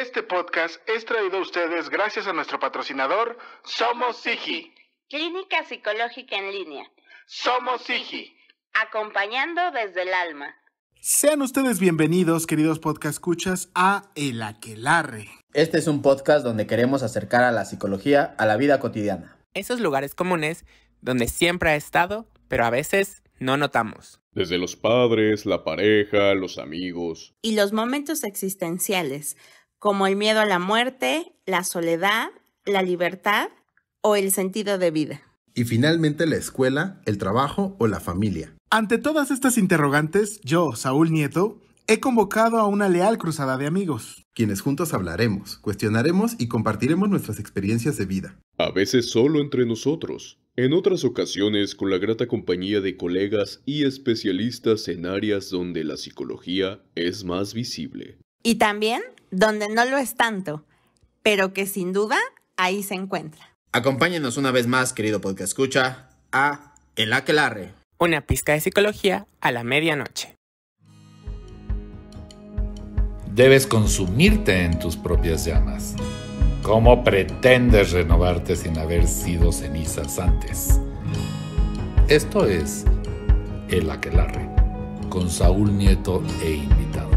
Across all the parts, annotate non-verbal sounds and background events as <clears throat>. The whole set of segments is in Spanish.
Este podcast es traído a ustedes gracias a nuestro patrocinador Somos Sigi. Clínica Psicológica en Línea. Somos Sigi. Acompañando desde el alma. Sean ustedes bienvenidos, queridos podcast escuchas, a El Aquelarre. Este es un podcast donde queremos acercar a la psicología a la vida cotidiana. Esos lugares comunes donde siempre ha estado, pero a veces no notamos. Desde los padres, la pareja, los amigos. Y los momentos existenciales como el miedo a la muerte, la soledad, la libertad o el sentido de vida. Y finalmente la escuela, el trabajo o la familia. Ante todas estas interrogantes, yo, Saúl Nieto, he convocado a una leal cruzada de amigos. Quienes juntos hablaremos, cuestionaremos y compartiremos nuestras experiencias de vida. A veces solo entre nosotros, en otras ocasiones con la grata compañía de colegas y especialistas en áreas donde la psicología es más visible. Y también donde no lo es tanto, pero que sin duda ahí se encuentra. Acompáñenos una vez más, querido podcast escucha, a El Aquelarre. Una pizca de psicología a la medianoche. Debes consumirte en tus propias llamas. ¿Cómo pretendes renovarte sin haber sido cenizas antes? Esto es El Aquelarre, con Saúl Nieto e invitado.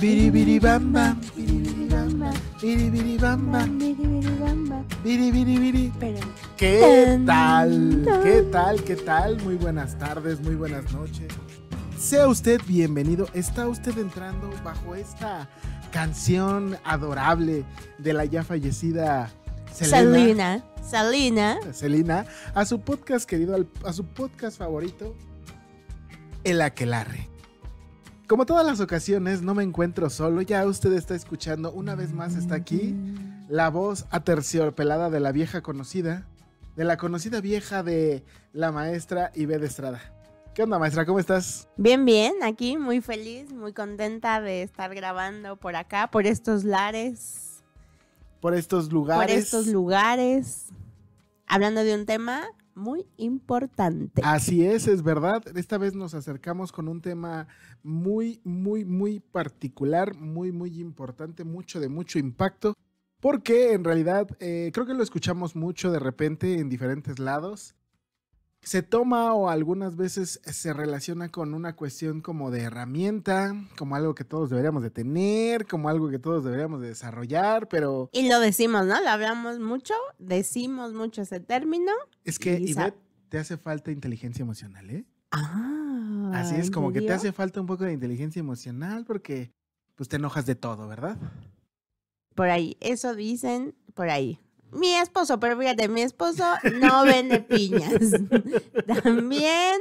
Biribiribamba. Biribiribamba. Biribiribamba. Biribiribamba. Biribiribamba. ¿Qué tal? ¿Qué tal? ¿Qué tal? Muy buenas tardes, muy buenas noches. Sea usted bienvenido. Está usted entrando bajo esta canción adorable de la ya fallecida Selena. Selena. Selena. A su podcast querido, a su podcast favorito, El Aquelarre. Como todas las ocasiones, no me encuentro solo. Ya usted está escuchando, una vez más está aquí la voz aterciopelada de la vieja conocida, de la conocida vieja de la maestra Ibe de Estrada. ¿Qué onda, maestra? ¿Cómo estás? Bien, bien, aquí muy feliz, muy contenta de estar grabando por acá, por estos lares. Por estos lugares. Por estos lugares. Hablando de un tema muy importante. Así es, es verdad. Esta vez nos acercamos con un tema muy, muy, muy particular, muy, muy importante, mucho de mucho impacto, porque en realidad eh, creo que lo escuchamos mucho de repente en diferentes lados se toma o algunas veces se relaciona con una cuestión como de herramienta, como algo que todos deberíamos de tener, como algo que todos deberíamos de desarrollar, pero... Y lo decimos, ¿no? Lo hablamos mucho, decimos mucho ese término. Es que, y Ivette, te hace falta inteligencia emocional, ¿eh? Ah. Así es, como que te hace falta un poco de inteligencia emocional porque pues te enojas de todo, ¿verdad? Por ahí, eso dicen por ahí mi esposo, pero fíjate, mi esposo no vende piñas. <laughs> También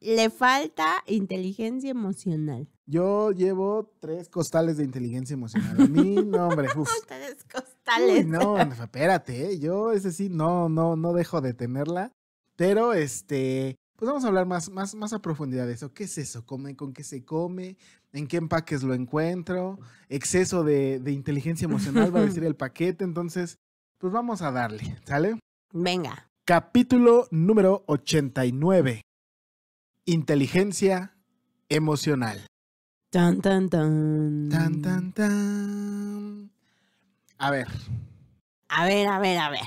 le falta inteligencia emocional. Yo llevo tres costales de inteligencia emocional. A mí, no, hombre. <laughs> Uf. Tres costales. no, espérate, ¿eh? yo ese sí, no, no, no dejo de tenerla. Pero este, pues vamos a hablar más, más, más a profundidad de eso. ¿Qué es eso? ¿Come, ¿Con qué se come? ¿En qué empaques lo encuentro? Exceso de, de inteligencia emocional va a decir el paquete. Entonces, pues vamos a darle, ¿sale? Venga. Capítulo número 89. Inteligencia emocional. Tan, tan, tan. Tan, tan, tan. A ver. A ver, a ver, a ver.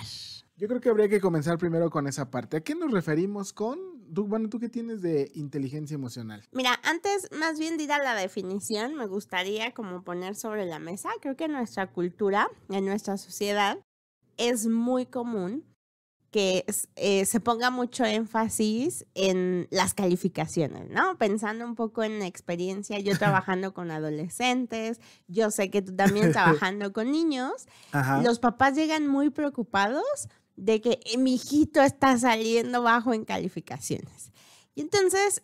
Yo creo que habría que comenzar primero con esa parte. ¿A qué nos referimos con? Tú, bueno, ¿tú qué tienes de inteligencia emocional? Mira, antes más bien dirá la definición, me gustaría como poner sobre la mesa, creo que en nuestra cultura, en nuestra sociedad, es muy común que eh, se ponga mucho énfasis en las calificaciones, ¿no? Pensando un poco en experiencia, yo <laughs> trabajando con adolescentes, yo sé que tú también <laughs> trabajando con niños, los papás llegan muy preocupados de que eh, mi hijito está saliendo bajo en calificaciones. Y entonces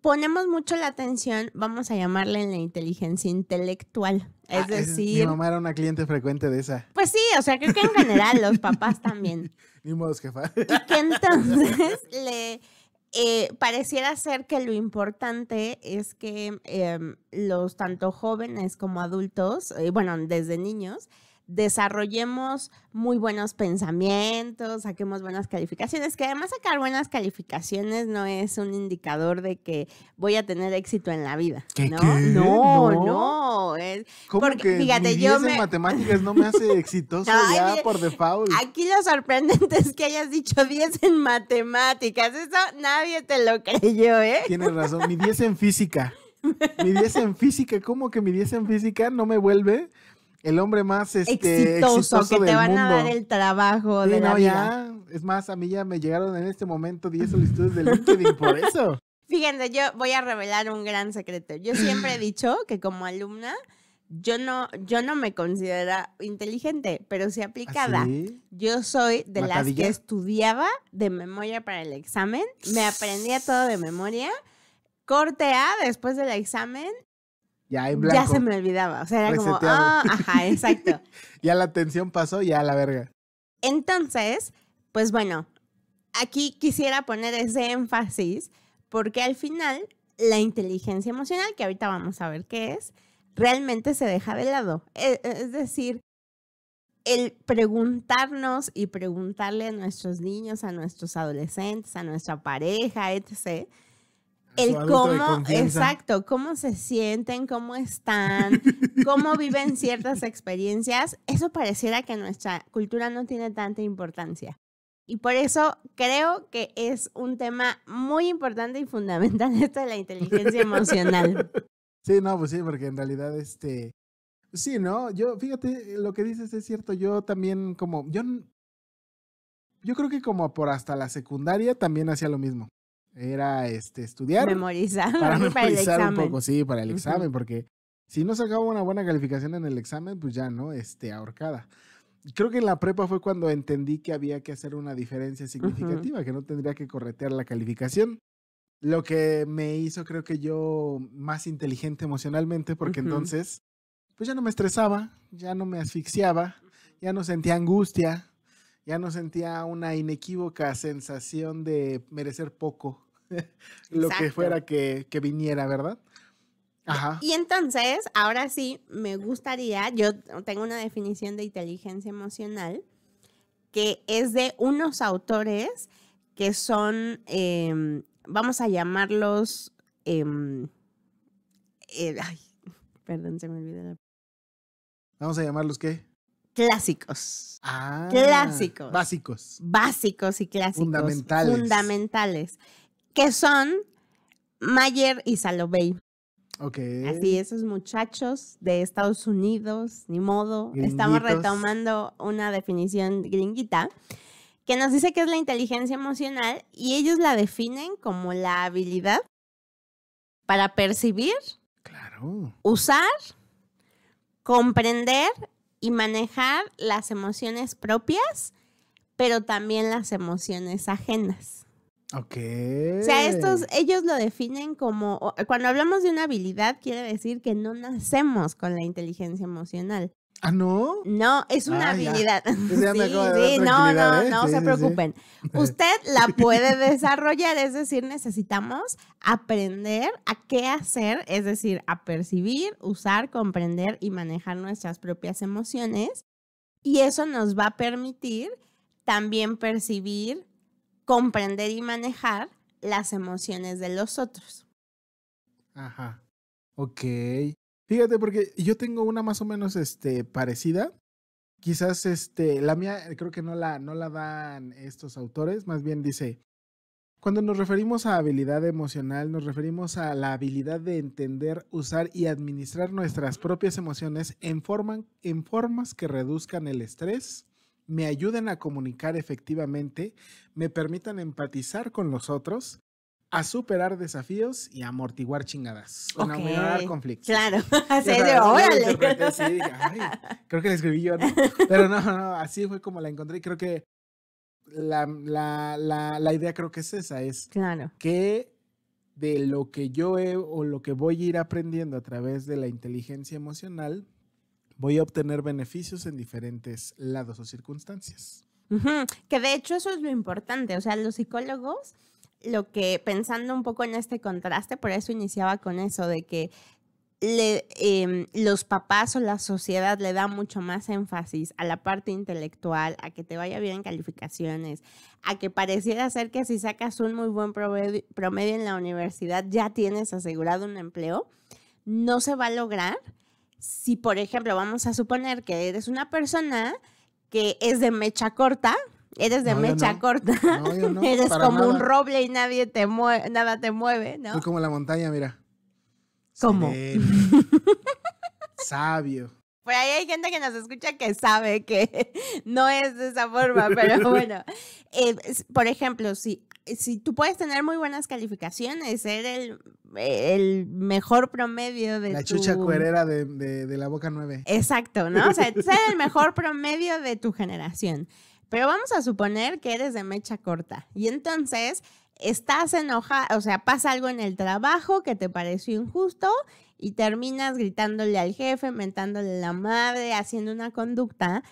ponemos mucho la atención, vamos a llamarle en la inteligencia intelectual. Ah, es decir. mi era una cliente frecuente de esa. Pues sí, o sea, creo que en general los papás también. <laughs> Ni modo, jefa. Y que <laughs> entonces le. Eh, pareciera ser que lo importante es que em, los tanto jóvenes como adultos, eh, bueno, desde niños, desarrollemos muy buenos pensamientos, saquemos buenas calificaciones, que además sacar buenas calificaciones no es un indicador de que voy a tener éxito en la vida. ¿Qué, ¿no? no, no, Es ¿Cómo que fíjate, yo en matemáticas no me hace exitoso ya por default. Aquí lo sorprendente es que hayas dicho 10 en matemáticas. Eso nadie te lo creyó, ¿eh? Tienes razón, mi 10 en física. Mi 10 en física, ¿cómo que mi 10 en física no me vuelve? el hombre más este, exitoso, exitoso que te van a dar el trabajo de la vida. es más, a mí ya me llegaron en este momento 10 solicitudes de LinkedIn por eso. <laughs> Fíjense, yo voy a revelar un gran secreto. Yo siempre he <clears throat> dicho que como alumna yo no, yo no me considera inteligente, pero ¿Ah, sí aplicada. Yo soy de las que estudiaba de memoria para el examen, me aprendía <sniffs> todo de memoria, a después del examen ya se me olvidaba, o sea, era como, ah, ajá, exacto. <laughs> ya la atención pasó, ya a la verga. Entonces, pues bueno, aquí quisiera poner ese énfasis porque al final la inteligencia emocional, que ahorita vamos a ver qué es, realmente se deja de lado. E, e, es decir, el preguntarnos y preguntarle a nuestros niños, a nuestros adolescentes, a nuestra pareja, etc., el cómo, exacto, cómo se sienten, cómo están, cómo viven ciertas experiencias, eso pareciera que nuestra cultura no tiene tanta importancia. Y por eso creo que es un tema muy importante y fundamental <laughs> esto de la inteligencia emocional. Sí, no, pues sí, porque en realidad este... Sí, ¿no? Yo, fíjate, lo que dices es cierto, yo también como, yo, yo creo que como por hasta la secundaria también hacía lo mismo era este, estudiar. Memorizar. Para <laughs> memorizar el un poco, sí, para el examen, porque si no sacaba una buena calificación en el examen, pues ya, ¿no? Este, ahorcada. Creo que en la prepa fue cuando entendí que había que hacer una diferencia significativa, que no tendría que corretear la calificación. Lo que me hizo, creo que yo, más inteligente emocionalmente, porque entonces, pues ya no me estresaba, ya no me asfixiaba, ya no sentía angustia, ya no sentía una inequívoca sensación de merecer poco, <laughs> lo que fuera que, viniera, ¿verdad? Ajá. Y entonces, ahora sí, me gustaría, yo tengo una definición de inteligencia emocional que es de unos autores que son, em, vamos a llamarlos, em, eh, <laughs> perdón, se me olvidó la... Vamos a llamarlos qué? clásicos. Ah, clásicos. Básicos. Básicos y clásicos. Fundamentales. Fundamentales. Que son Mayer y Salovey. Ok. Así, esos muchachos de Estados Unidos, ni modo. Estamos retomando una definición gringuita que nos dice que es la inteligencia emocional y ellos la definen como la habilidad para percibir, claro. usar, comprender y manejar las emociones propias, pero también las emociones ajenas. Ok. O sea, estos, ellos lo definen como, cuando hablamos de una habilidad, quiere decir que no nacemos con la inteligencia emocional. Ah, no. No, es una ah, habilidad. Pues <laughs> sí, no, no, ¿eh? no se preocupen. Usted la <laughs> puede desarrollar, es decir, necesitamos aprender a qué hacer, es decir, a percibir, usar, comprender y manejar nuestras propias emociones. Y eso nos va a permitir también percibir, comprender y manejar las emociones de los otros. Ajá. Ok. Fíjate, porque yo tengo una más o menos este, parecida. Quizás este, la mía eh, creo que no la, dan estos autores, más bien dice, cuando nos referimos a habilidad emocional, nos referimos a la habilidad de entender, usar y administrar nuestras propias emociones en, en, formas que reduzcan el estrés, me ayuden a comunicar efectivamente, me permitan empatizar con los otros, a superar desafíos y amortiguar chingadas. Con amortiguar conflictos. Claro. <laughs> Así órale. <laughs> creo que la escribí yo, Pero no, no, así fue como la encontré y creo que la, idea creo que es esa, es que de lo que yo he o lo que voy a ir aprendiendo a través de la inteligencia emocional, voy a obtener beneficios en diferentes lados o circunstancias. Que de hecho eso es lo importante, o sea, los psicólogos lo que, pensando un poco en este contraste, por eso iniciaba con eso, de que le, em, los papás o la sociedad le da mucho más énfasis a la parte intelectual, a que te vaya bien en calificaciones, a que pareciera ser que si sacas un muy buen promedio en la universidad ya tienes asegurado un empleo, no se va a lograr si, por ejemplo, vamos a suponer que eres una persona que es de mecha corta, eres de mecha corta, <laughs> eres como un roble y nadie te mueve, nada te mueve, ¿no? Soy como la montaña, mira. ¿Cómo? <laughs> Sabio. Por ahí hay gente que nos escucha que sabe que <laughs> no es de esa forma, pero bueno. Eh, por ejemplo, si, si tú puedes tener muy buenas calificaciones, ser el, el mejor promedio de la chucha cuerera de, de, la boca 9. Exacto, ¿no? O sea, ser el mejor promedio de tu generación. Pero vamos a suponer que eres de mecha corta y entonces estás enojada, o sea, pasa algo en el trabajo que te pareció injusto y terminas gritándole al jefe, mentándole la madre, haciendo una conducta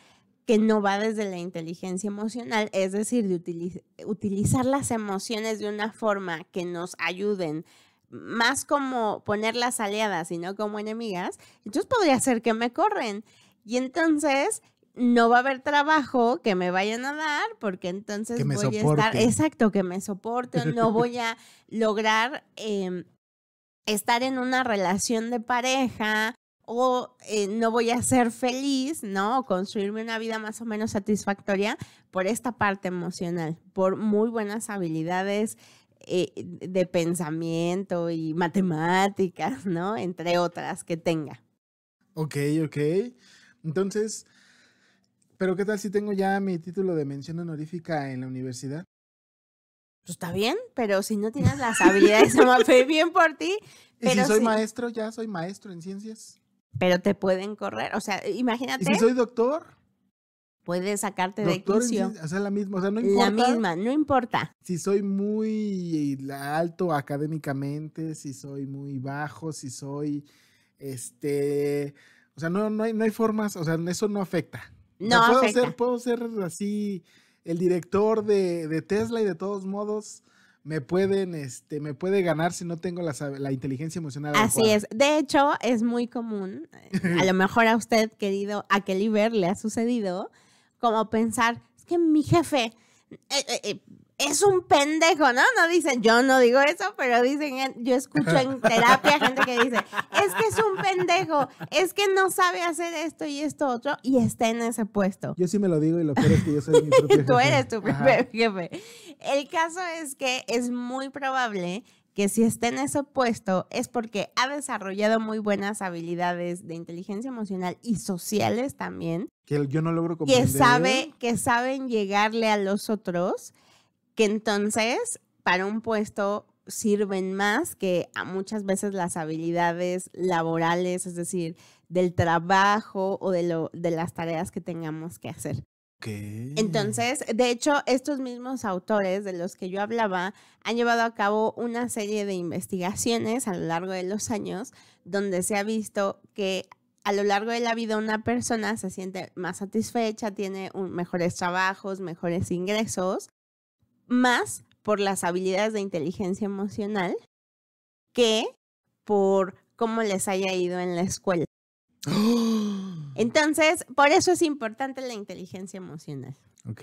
que no va desde la inteligencia emocional, es decir, de utilizar las emociones de una forma que nos ayuden, más como ponerlas aliadas y no como enemigas, entonces podría ser que me corren. Y entonces no va a haber trabajo que me vayan a dar, porque entonces voy a estar, exacto, que me soporte. no voy a <laughs> lograr em, estar en una relación de pareja o eh, no voy a ser feliz, ¿no? O construirme una vida más o menos satisfactoria por esta parte emocional, por muy buenas habilidades eh, de pensamiento y matemáticas, ¿no? Entre otras que tenga. Ok, ok. Entonces, pero ¿qué tal si tengo ya mi título de mención honorífica en la universidad? Pues está bien, pero si no tienes las habilidades, no me bien por ti. <laughs> ¿Y si soy maestro, ya soy maestro en ciencias. Pero te pueden correr, o sea, imagínate. ¿Y si soy doctor? Puedes sacarte doctor de quicio. O sea, la misma, o sea, no importa. La misma, no importa. Si soy muy alto académicamente, si soy muy bajo, si soy, este, o sea, no, no, hay, no hay formas, o sea, eso no afecta. No, puedo ser, puedo ser así el director de, Tesla y de todos modos me pueden, este, me puede ganar si no tengo la, inteligencia emocional. Así es. De hecho, es muy común, a lo <laughs> mejor a usted, querido a Kelly Ver le ha sucedido, como pensar, es que mi jefe eh, eh, eh, es un pendejo, ¿no? No dicen, yo no digo eso, pero dicen, eh, yo escucho en <laughs> terapia gente que dice, es que es un pendejo, es que no sabe hacer esto y esto otro, y está en ese puesto. Yo sí me lo digo y lo peor es que yo soy mi propio <laughs> jefe. Tú eres tu propio jefe. El caso es que es muy probable que si está en ese puesto es porque ha desarrollado muy buenas habilidades de inteligencia emocional y sociales también. Que yo no logro comprender. Que, sabe, que saben llegarle a los otros que entonces para un puesto sirven más que a muchas veces las habilidades laborales, es decir, del trabajo o de, lo, de las tareas que tengamos que hacer. Entonces, de hecho, estos mismos autores de los que yo hablaba han llevado a cabo una serie de investigaciones a lo largo de los años donde se ha visto que a lo largo de la vida una persona se siente más satisfecha, tiene mejores trabajos, mejores ingresos, más por las habilidades de inteligencia emocional que por cómo les haya ido en la escuela. <gasps> Entonces, por eso es importante la inteligencia emocional. Ok.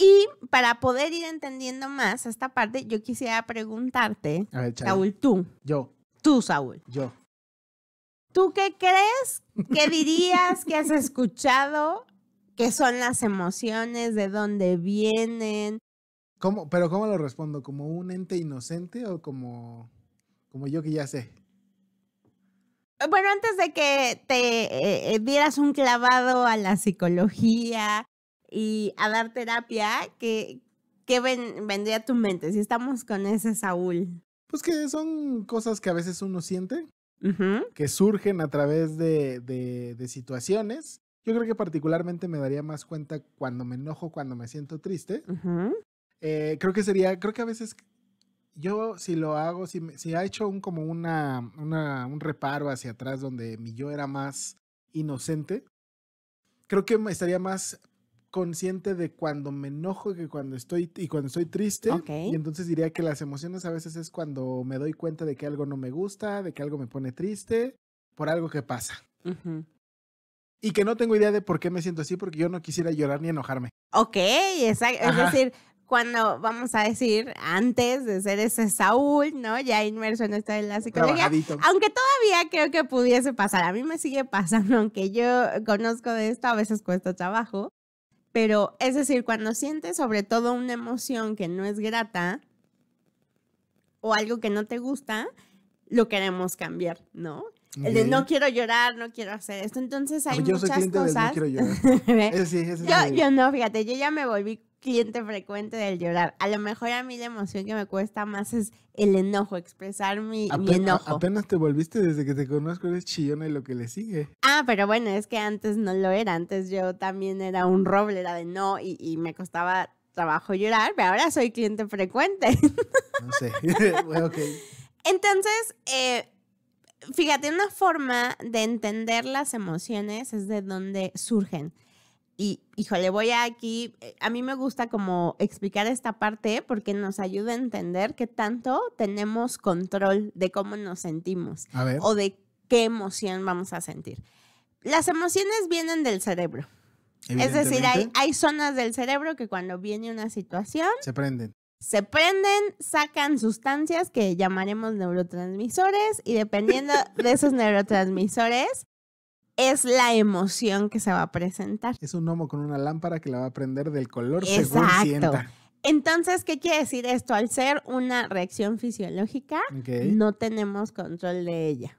Y para poder ir entendiendo más esta parte, yo quisiera preguntarte, Saúl, tú. Yo. Tú, Saúl. Yo. ¿Tú qué crees? ¿Qué dirías que has escuchado? ¿Qué son las emociones? ¿De dónde vienen? ¿Cómo, pero ¿cómo lo respondo? ¿Como un ente inocente o como, como yo que ya sé? Eh, bueno, antes de que te eh, eh, dieras un clavado a la psicología y a dar terapia, ¿qué, vendría a tu mente si estamos con ese Saúl? Pues que son cosas que a veces uno siente, que surgen a través de, situaciones. Yo creo que particularmente me daría más cuenta cuando me enojo, cuando me siento triste. Eh, creo que sería, creo que a veces yo si lo hago, si, si ha hecho un, como una, una, un reparo hacia atrás donde mi yo era más inocente, creo que estaría más consciente de cuando me enojo que cuando estoy y cuando estoy triste y entonces diría que las emociones a veces es cuando me doy cuenta de que algo no me gusta, de que algo me pone triste por algo que pasa. Y que no tengo idea de por qué me siento así porque yo no quisiera llorar ni enojarme. Ok, exacto. Es decir, cuando vamos a decir antes de ser ese Saúl, ¿no? Ya inmerso en esta de la psicología. Aunque todavía creo que pudiese pasar. A mí me sigue pasando, <laughs> aunque yo conozco de esto, a veces cuesta trabajo. Pero es decir, cuando sientes sobre todo una emoción que no es grata o algo que no te gusta, lo queremos cambiar, ¿no? El de no quiero llorar, no quiero hacer esto. Entonces hay muchas cosas. no quiero llorar. <laughs> yo, no, fíjate, yo ya me volví cliente frecuente del llorar. A lo mejor a mí la emoción que me cuesta más es el enojo, expresar mi, enojo. Apenas te volviste desde que te conozco, eres chillona y lo que le sigue. Ah, pero bueno, es que antes no lo era. Antes yo también era un roble, era de no y, me costaba trabajo llorar, pero ahora soy cliente frecuente. <laughs> No sé. <laughs> Entonces, eh, fíjate, una forma de entender las emociones es de dónde surgen y híjole, voy aquí, eh, a mí me gusta como explicar esta parte porque nos ayuda a entender qué tanto tenemos control de cómo nos sentimos o de qué emoción vamos a sentir. Las emociones vienen del cerebro. Es decir, hay, hay zonas del cerebro que cuando viene una situación... Se prenden. Se prenden, sacan sustancias que llamaremos neurotransmisores y dependiendo de esos neurotransmisores, es la emoción que se va a presentar. Es un gnomo con una lámpara que la va a prender del color según sienta. Entonces, ¿qué quiere decir esto? Al ser una reacción fisiológica, no tenemos control de ella.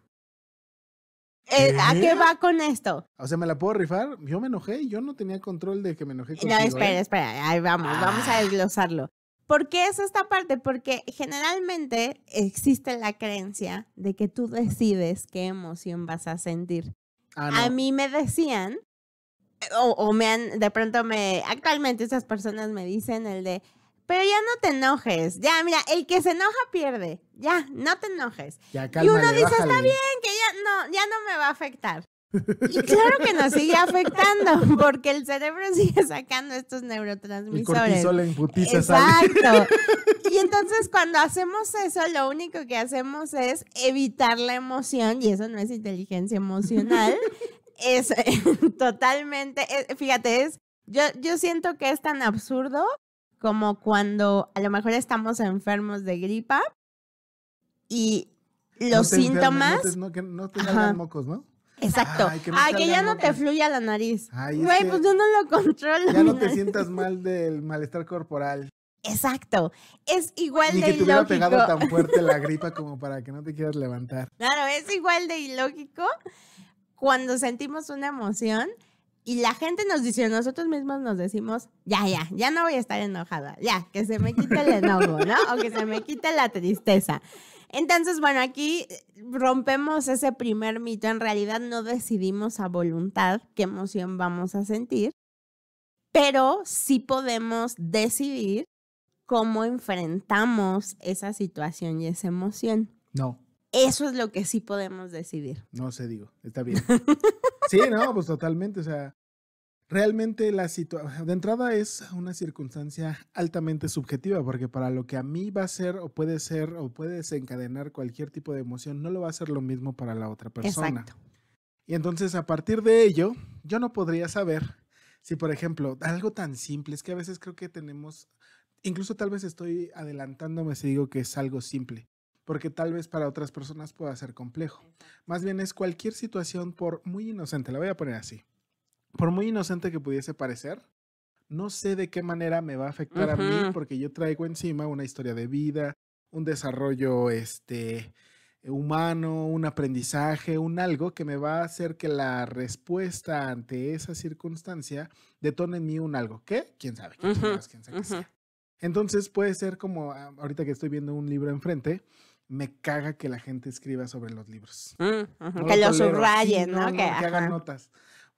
Eh, ¿A qué va con esto? O sea, ¿me la puedo rifar? Yo me enojé y yo no tenía control de que me enojé No, espera, ¿eh? espera, ahí vamos, ah. vamos a desglosarlo. ¿Por qué es esta parte? Porque generalmente existe la creencia de que tú decides qué emoción vas a sentir. Ah, a mí me decían, eh, o, me han, de pronto me, actualmente esas personas me dicen el de, pero ya no te enojes, ya, mira, el que se enoja pierde, ya, no te enojes. y uno dice, está bien, que ya no, ya no me va a afectar. Y claro que nos sigue afectando, <laughs> porque el cerebro sigue sacando estos neurotransmisores. El cortisol Exacto. Y entonces cuando hacemos eso, lo único que hacemos es evitar la emoción, y eso no es inteligencia emocional. <laughs> es eh, totalmente, eh, fíjate, es, yo, yo siento que es tan absurdo como cuando a lo mejor estamos enfermos de gripa y los síntomas... no, te, mocos, ¿no? Exacto. Ay, que, ya no te fluya la nariz. Güey, pues yo no lo controlo. Ya no te sientas mal del malestar corporal. Exacto. Es igual Ni de que te hubiera pegado tan fuerte la <laughs> gripa como para que no te quieras levantar. Claro, es igual de ilógico cuando sentimos una emoción y la gente nos dice, nosotros mismos nos decimos, ya, ya, ya no voy a estar enojada, ya, que se me quite el enojo, ¿no? O que se me quite la tristeza. Entonces, bueno, aquí eh, rompemos ese primer mito. En realidad no decidimos a voluntad qué emoción vamos a sentir, pero sí podemos decidir cómo enfrentamos esa situación y esa emoción. No. Eso es lo que sí podemos decidir. No sé, digo, está bien. <laughs> Sí, no, pues totalmente, o sea, Realmente la situación de entrada es una circunstancia altamente subjetiva, porque para lo que a mí va a ser o puede ser o puede desencadenar cualquier tipo de emoción, no lo va a ser lo mismo para la otra persona. Y entonces a partir de ello, yo no podría saber si, por ejemplo, algo tan simple, es que a veces creo que tenemos, incluso tal vez estoy adelantándome si digo que es algo simple, porque tal vez para otras personas pueda ser complejo. Más bien es cualquier situación por muy inocente, la voy a poner así por muy inocente que pudiese parecer, no sé de qué manera me va a afectar a mí porque yo traigo encima una historia de vida, un desarrollo este humano, un aprendizaje, un algo que me va a hacer que la respuesta ante esa circunstancia detone en mí un algo. ¿Qué? ¿Quién sabe? ¿Quién sabe? Entonces puede ser como ah, ahorita que estoy viendo un libro enfrente, me caga que la gente escriba sobre los libros. que lo, subrayen, ¿no? que hagan notas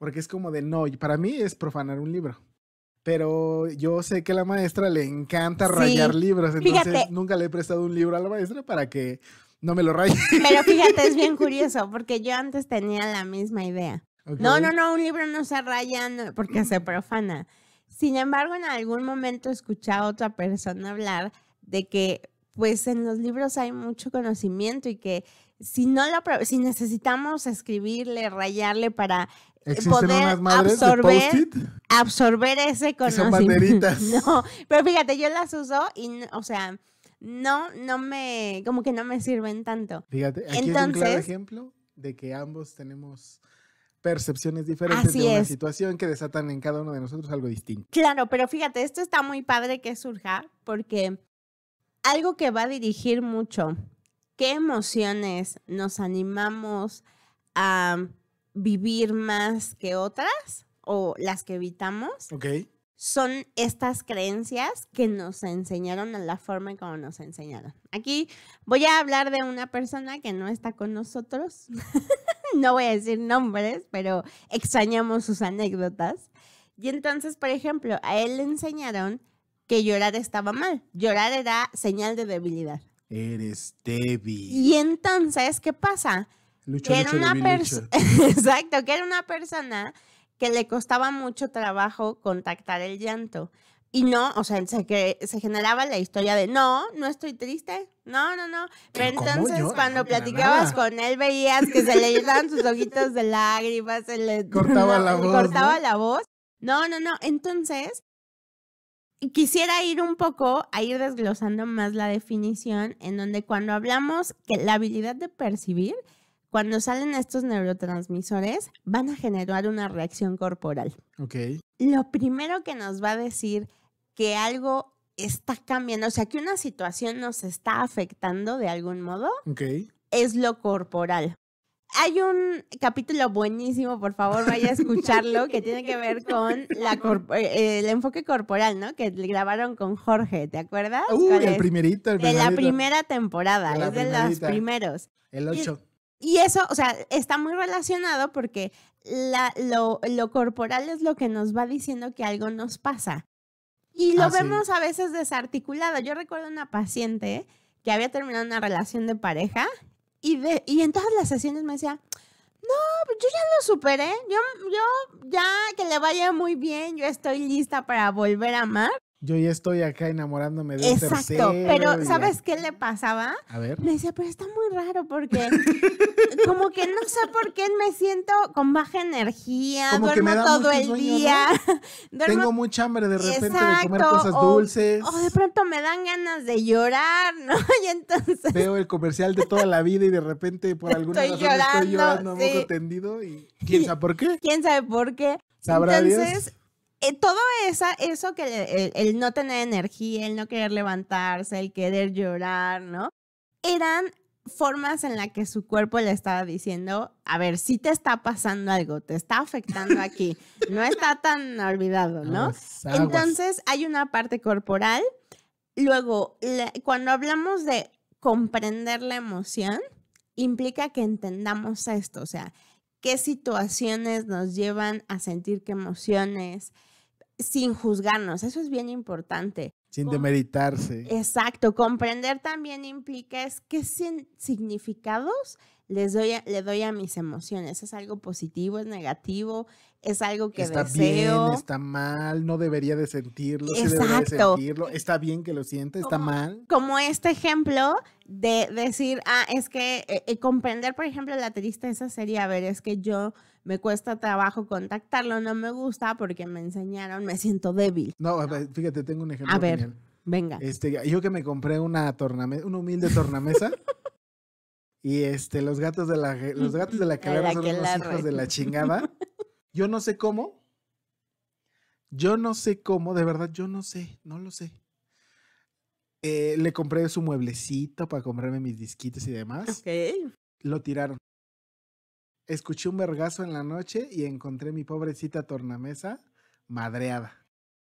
porque es como de no, para mí es profanar un libro. Pero yo sé que a la maestra le encanta rayar libros, entonces nunca le he prestado un libro a la maestra para que no me lo raye. Pero fíjate, es bien <laughs> curioso, porque yo antes tenía la misma idea. No, no, no, un libro no se raya porque se profana. Sin embargo, en algún momento escuché a otra persona hablar de que pues en los libros hay mucho conocimiento y que si no lo si necesitamos escribirle, rayarle para ¿Existen absorber, absorber ese conocimiento. Son banderitas. <laughs> No, pero fíjate, yo las uso y, o sea, no, no me, como que no me sirven tanto. Fíjate, aquí un claro ejemplo de que ambos tenemos percepciones diferentes de una situación que desatan en cada uno de nosotros algo distinto. Claro, pero fíjate, esto está muy padre que surja porque algo que va a dirigir mucho qué emociones nos animamos a vivir más que otras o las que evitamos. Son estas creencias que nos enseñaron a la forma en como nos enseñaron. Aquí voy a hablar de una persona que no está con nosotros. <laughs> no voy a decir nombres, pero extrañamos sus anécdotas. Y entonces, por ejemplo, a él le enseñaron que llorar estaba mal. Llorar era señal de debilidad. Eres débil. Y entonces, ¿qué pasa? que era una persona <laughs> Exacto, que era una persona que le costaba mucho trabajo contactar el llanto. Y no, o sea, se, que, se generaba la historia de no, no estoy triste, no, no, no. Pero entonces cuando platicabas con él veías que se le iban sus ojitos de lágrimas, se le <laughs> cortaba, la, voz, ¿no? la voz. No, no, no. Entonces, quisiera ir un poco a ir desglosando más la definición en donde cuando hablamos que la habilidad de percibir cuando salen estos neurotransmisores, van a generar una reacción corporal. Ok. Lo primero que nos va a decir que algo está cambiando, o sea, que una situación nos está afectando de algún modo, okay. es lo corporal. Hay un capítulo buenísimo, por favor, vaya a escucharlo, que tiene que ver con eh, el enfoque corporal, ¿no? Que grabaron con Jorge, ¿te acuerdas? Uh, el primerito, De la primera temporada, es de los primeros. El 8. Y eso, o sea, está muy relacionado porque la, lo, lo, corporal es lo que nos va diciendo que algo nos pasa. Y lo ah, vemos a veces desarticulado. Yo recuerdo una paciente que había terminado una relación de pareja y, de, y en todas las sesiones me decía, no, pues yo ya lo superé, yo, yo ya que le vaya muy bien, yo estoy lista para volver a amar. Yo ya estoy acá enamorándome de este Exacto, Pero ¿sabes qué le pasaba? A ver. Me decía, pero está muy raro porque <laughs> como que no sé por qué me siento con baja energía, duermo todo el día. <laughs> Tengo mucha hambre de repente de comer cosas dulces. O de pronto me dan ganas de llorar, ¿no? <laughs> Y entonces veo el comercial de toda la vida y de repente por alguna estoy razón llorando, estoy llorando a tendido y quién sabe por qué. ¿Quién sabe por qué? ¿Sabrá entonces, eh, todo esa, eso que el, no tener energía, el no querer levantarse, el querer llorar, ¿no? Eran formas en las que su cuerpo le estaba diciendo, a ver, sí te está pasando algo, te está afectando aquí, no está tan olvidado, <laughs> ¿no? Entonces hay una parte corporal, luego cuando hablamos de comprender la emoción, implica que entendamos esto, o sea, qué situaciones nos llevan a sentir qué emociones, sin juzgarnos, eso es bien importante. Sin demeritarse. Exacto, comprender también implica es qué significados les doy a, le doy a mis emociones. ¿Es algo positivo? ¿Es negativo? ¿Es algo que está bien, está mal, no debería de sentirlo, Exacto. sentirlo. Está bien que lo siente está mal. Como este ejemplo de decir, ah, es que eh, eh, comprender, por ejemplo, la tristeza sería, a ver, es que yo me cuesta trabajo contactarlo, no me gusta porque me enseñaron, me siento débil. No, fíjate, tengo un ejemplo. A ver, venga. Este, yo que me compré una tornamesa, una humilde tornamesa. <laughs> Y este, los gatos de la, los gatos de la <laughs> calera son los hijos de la chingada. <laughs> Yo no sé cómo. Yo no sé cómo, de verdad, yo no sé, no lo sé. Eh, le compré su mueblecito para comprarme mis disquitos y demás. Lo tiraron. Escuché un vergazo en la noche y encontré mi pobrecita tornamesa madreada.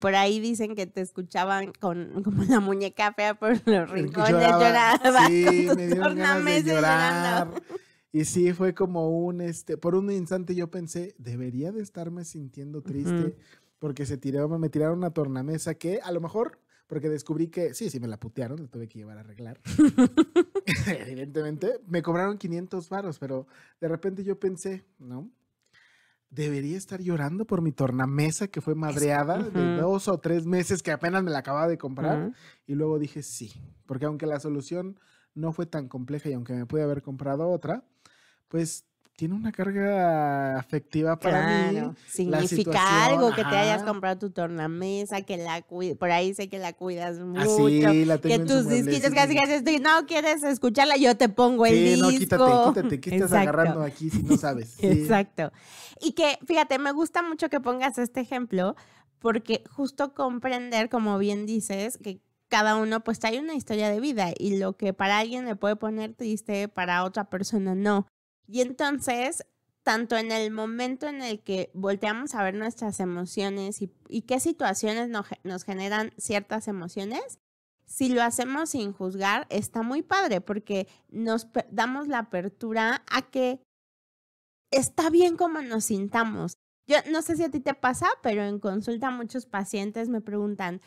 Por ahí dicen que te escuchaban con <laughs> como la muñeca fea por los rincones, lloraba, sí, me Y sí, fue como un, este, por un instante yo pensé, debería de estarme sintiendo triste porque se tiró, me tiraron una tornamesa que a lo mejor, porque descubrí que, sí, sí, me la putearon, la tuve que llevar a arreglar. <laughs> <laughs> Evidentemente, me cobraron 500 varos, pero de repente yo pensé, ¿no? debería estar llorando por mi tornamesa que fue madreada de dos o tres meses que apenas me la acababa de comprar. Y luego dije sí, porque aunque la solución no fue tan compleja y aunque me pude haber comprado otra, pues tiene una carga afectiva para mí. Significa algo que te hayas comprado tu tornamesa, que la cuide, por ahí sé que la cuidas ah, mucho. Así, la que tus disquitos casi casi estoy, no quieres escucharla, yo te pongo el sí, disco. No, quítate, quítate, ¿qué estás agarrando aquí si no sabes? <laughs> Exacto. Y que, fíjate, me gusta mucho que pongas este ejemplo, porque justo comprender, como bien dices, que cada uno pues trae una historia de vida y lo que para alguien le puede poner triste, para otra persona no. Y entonces, tanto en el momento en el que volteamos a ver nuestras emociones y, qué situaciones nos generan ciertas emociones, si lo hacemos sin juzgar, está muy padre porque nos damos la apertura a que está bien cómo nos sintamos. Yo no sé si a ti te pasa, pero en consulta muchos pacientes me preguntan,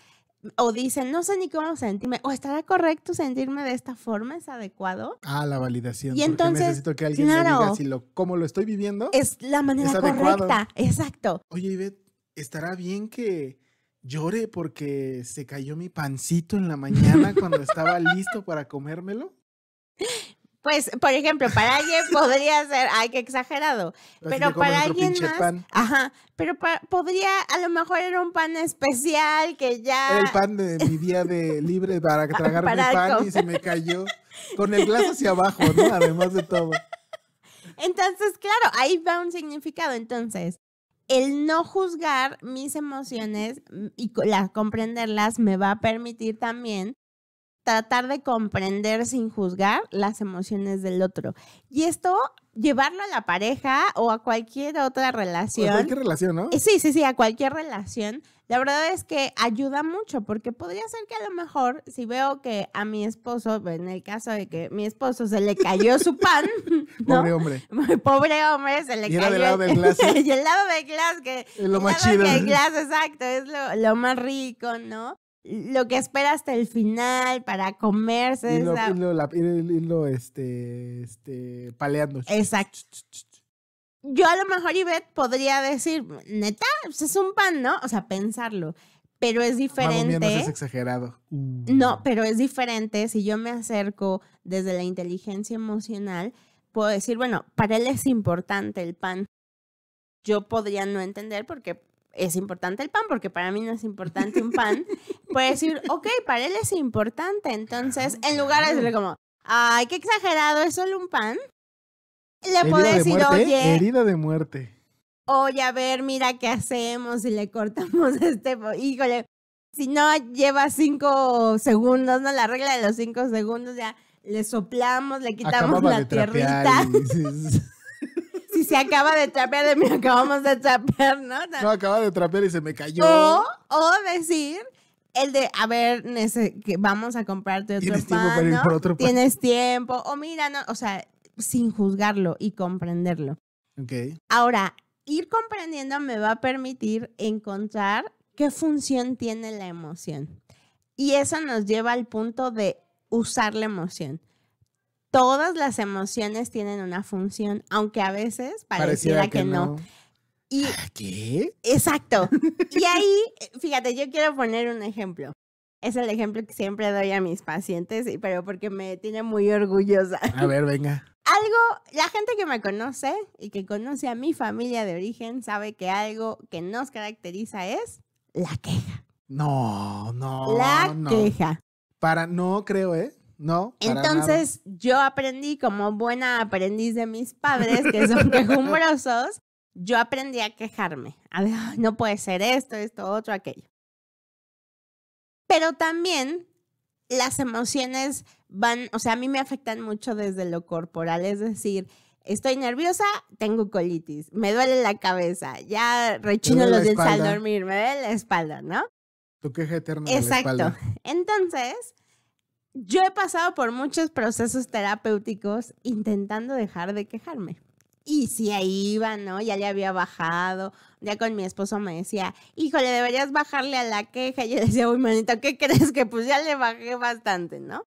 o dicen, no sé ni cómo sentirme, o estará correcto sentirme de esta forma, es adecuado. Ah, la validación. Y entonces necesito que alguien diga si lo, cómo lo estoy viviendo. Es la manera correcta, exacto. Oye, Ivette, ¿estará bien que llore porque se cayó mi pancito en la mañana cuando estaba listo para comérmelo? <laughs> Pues, por ejemplo, para alguien <laughs> podría ser, ay, qué exagerado, pero, para alguien más, ajá, pero podría, a lo mejor era un pan especial que ya... el pan de mi día de <laughs> libre para tragarme pan y se me cayó con el glas hacia abajo, ¿no? Además de todo. Entonces, claro, ahí va un significado. Entonces, el no juzgar mis emociones mm, y comprenderlas me va a permitir también tratar de comprender sin juzgar las emociones del otro. Y esto, llevarlo a la pareja o a cualquier otra relación. A cualquier relación, ¿no? Eh, sí, sí, sí, a cualquier relación. La verdad es que ayuda mucho porque podría ser que a lo mejor si veo que a mi esposo, pues, en el caso de que mi esposo se le cayó su pan, <laughs> pobre hombre, pobre hombre se le cayó. Era del lado del ¿eh? <laughs> y el lado de glass que es lo más chido. El glass, exacto, es lo más rico, ¿no? lo que espera hasta el final para comerse. Y este, este, paleando. Exacto. Yo a lo mejor Ivette podría decir, neta, pues, es un pan, ¿no? O sea, pensarlo. Pero es diferente. es exagerado. Uh. No, pero es diferente si yo me acerco desde la inteligencia emocional, puedo decir, bueno, para él es importante el pan. Yo podría no entender porque es importante el pan, porque para mí no es importante un pan, puede decir, ok, para él es importante. Entonces, ah, en lugar de decirle como, ay, qué exagerado, es solo un pan, le puedo decir, oye. Herida de muerte. Oye, a ver, mira qué hacemos si le cortamos <laughs> este. Híjole, si no lleva cinco segundos, ¿no? La regla de los cinco segundos, ya le soplamos, le quitamos la tierrita se acaba de trapear de mí, <laughs> acabamos de trapear, ¿no? No, acaba de trapear y se me cayó. O, decir el de, a ver, que vamos a comprarte otro ¿Tienes otro Tienes tiempo. O mira, no, o sea, sin juzgarlo y comprenderlo. Okay. Ahora, ir comprendiendo me va a permitir encontrar qué función tiene la emoción. Y eso nos lleva al punto de usar la emoción todas las emociones tienen una función, aunque a veces pareciera, que, no. Y, ¿Ah, ¿Qué? Exacto. <laughs> Y ahí, fíjate, yo quiero poner un ejemplo. Es el ejemplo que siempre doy a mis pacientes, pero porque me tiene muy orgullosa. A ver, venga. <laughs> Algo, la gente que me conoce y que conoce a mi familia de origen sabe que algo que nos caracteriza es la queja. No, no. La queja. Para, no creo, ¿eh? No. Entonces yo aprendí como buena aprendiz de mis padres, que son <laughs> quejumbrosos, yo aprendí a quejarme. A ver, no puede ser esto, esto, otro, aquello. Pero también las emociones van, o sea, a mí me afectan mucho desde lo corporal, es decir, estoy nerviosa, tengo colitis, me duele la cabeza, ya rechino los dientes al dormir, me duele la espalda, ¿no? Tu queja eterna. Exacto. la espalda. Entonces, yo he pasado por muchos procesos terapéuticos intentando dejar de quejarme. Y si ahí iba, ¿no? Ya le había bajado. Ya con mi esposo me decía, híjole, deberías bajarle a la queja. Y yo decía, muy bonito, ¿qué crees? Que pues ya le bajé bastante, ¿no?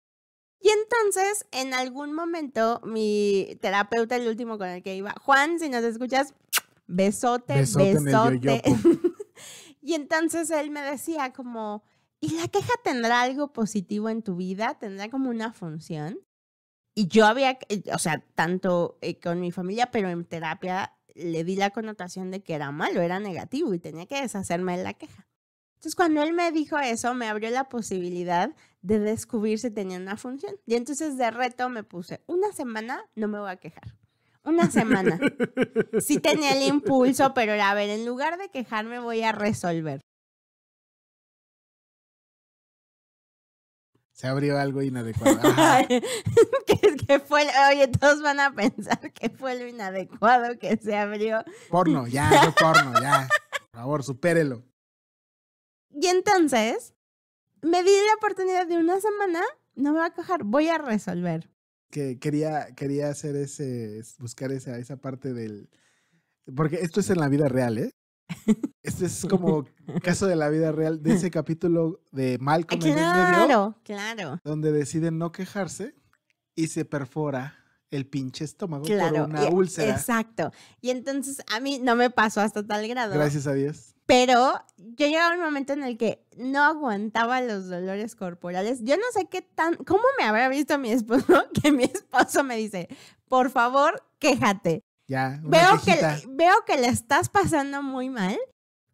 Y entonces, en algún momento, mi terapeuta, el último con el que iba, Juan, si nos escuchas, besote, besote. <laughs> y entonces él me decía como, ¿y la queja tendrá algo positivo en tu vida? ¿Tendrá como una función? Y yo había, eh, o sea, tanto eh, con mi familia, pero en terapia le di la connotación de que era malo, era negativo y tenía que deshacerme de la queja. Entonces, cuando él me dijo eso, me abrió la posibilidad de descubrir si tenía una función. Y entonces de reto me puse, una semana no me voy a quejar. Una semana. Sí tenía el impulso, pero era, a ver, en lugar de quejarme voy a resolver. Se abrió algo inadecuado. <laughs> <laughs> que, que fue, oye, todos van a pensar que fue lo inadecuado que se abrió. Porno, <laughs> ya, no porno, ya. Por favor, supérelo. Y entonces, me di la oportunidad de una semana, no me va a cojar, voy a resolver. Que quería, quería hacer ese, buscar esa, esa parte del... Porque esto es en la vida real, ¿eh? Este es <laughs> como caso de la vida real de ese capítulo de Malcolm claro, en el medio. Claro, Donde deciden no quejarse y se perfora el pinche estómago por una úlcera. Exacto. Y entonces a mí no me pasó hasta tal grado. Gracias a Dios. Pero yo llegaba un momento en el que no aguantaba los dolores corporales. Yo no sé qué tan. ¿Cómo me habrá visto mi esposo? <laughs> Que mi esposo me dice, por favor, quéjate veo, que, veo que le estás pasando muy mal.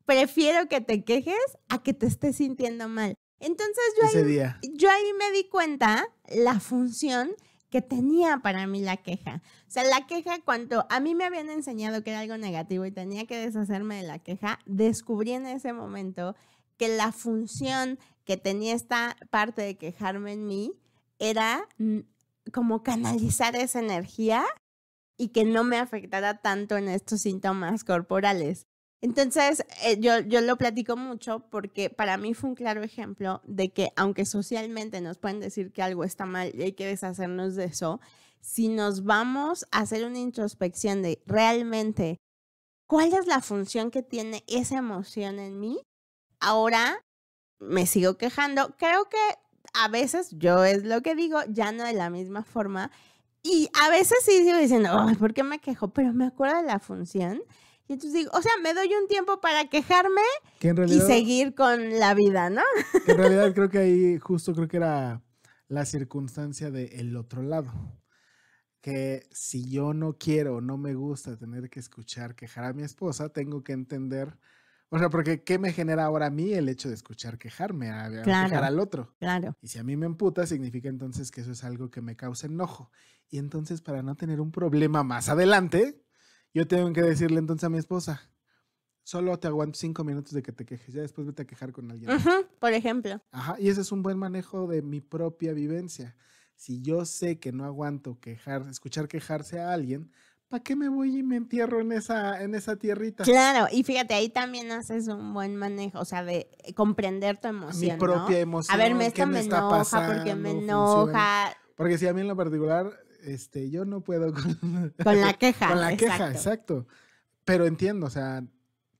Prefiero que te quejes a que te estés sintiendo mal. Entonces yo, yo ahí me di cuenta la función que tenía para mí la queja. O sea, la queja cuando a mí me habían enseñado que era algo negativo y tenía que deshacerme de la queja, descubrí en ese momento que la función que tenía esta parte de quejarme en mí era como canalizar esa energía y que no me afectara tanto en estos síntomas corporales. Entonces, eh, yo, yo lo platico mucho porque para mí fue un claro ejemplo de que aunque socialmente nos pueden decir que algo está mal y hay que deshacernos de eso, si nos vamos a hacer una introspección de realmente cuál es la función que tiene esa emoción en mí, ahora me sigo quejando. Creo que a veces yo es lo que digo, ya no de la misma forma, y a veces sí sigo diciendo, Ay, ¿por qué me quejo? Pero me acuerdo de la función. Y entonces digo, o sea, me doy un tiempo para quejarme y seguir con la vida, ¿no? en realidad <laughs> creo que ahí justo creo que era la circunstancia del otro lado. Que si yo no quiero, no me gusta tener que escuchar quejar a mi esposa, tengo que entender o sea, porque ¿qué me genera ahora a mí el hecho de escuchar quejarme, a, al otro? Claro. Y si a mí me emputa, significa entonces que eso es algo que me causa enojo. Y entonces, para no tener un problema más adelante, yo tengo que decirle entonces a mi esposa, solo te aguanto cinco minutos de que te quejes, ya después vete a quejar con alguien. por ejemplo. Ajá, y ese es un buen manejo de mi propia vivencia. Si yo sé que no aguanto quejar, escuchar quejarse a alguien, ¿para qué me voy y me entierro en esa, en esa tierrita? Claro, y fíjate, ahí también haces un buen manejo, o sea, de comprender tu emoción. Mi propia emoción. A ver, me me, está enoja, pasando, porque me enoja. Porque si a mí en lo particular, este, yo no puedo <laughs> con, la queja. con la queja, exacto. Pero entiendo, o sea,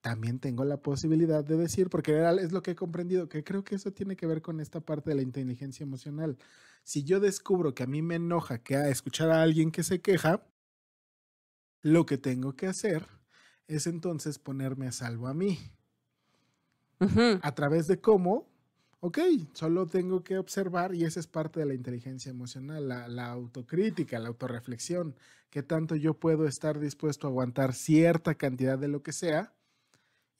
también tengo la posibilidad de decir, porque es lo que he comprendido, que creo que eso tiene que ver con esta parte de la inteligencia emocional. Si yo descubro que a mí me enoja que a escuchar a alguien que se queja, lo que tengo que hacer es entonces ponerme a salvo a mí. A través de cómo, ok, solo tengo que observar y esa es parte de la inteligencia emocional, la, autocrítica, la autorreflexión, que tanto yo puedo estar dispuesto a aguantar cierta cantidad de lo que sea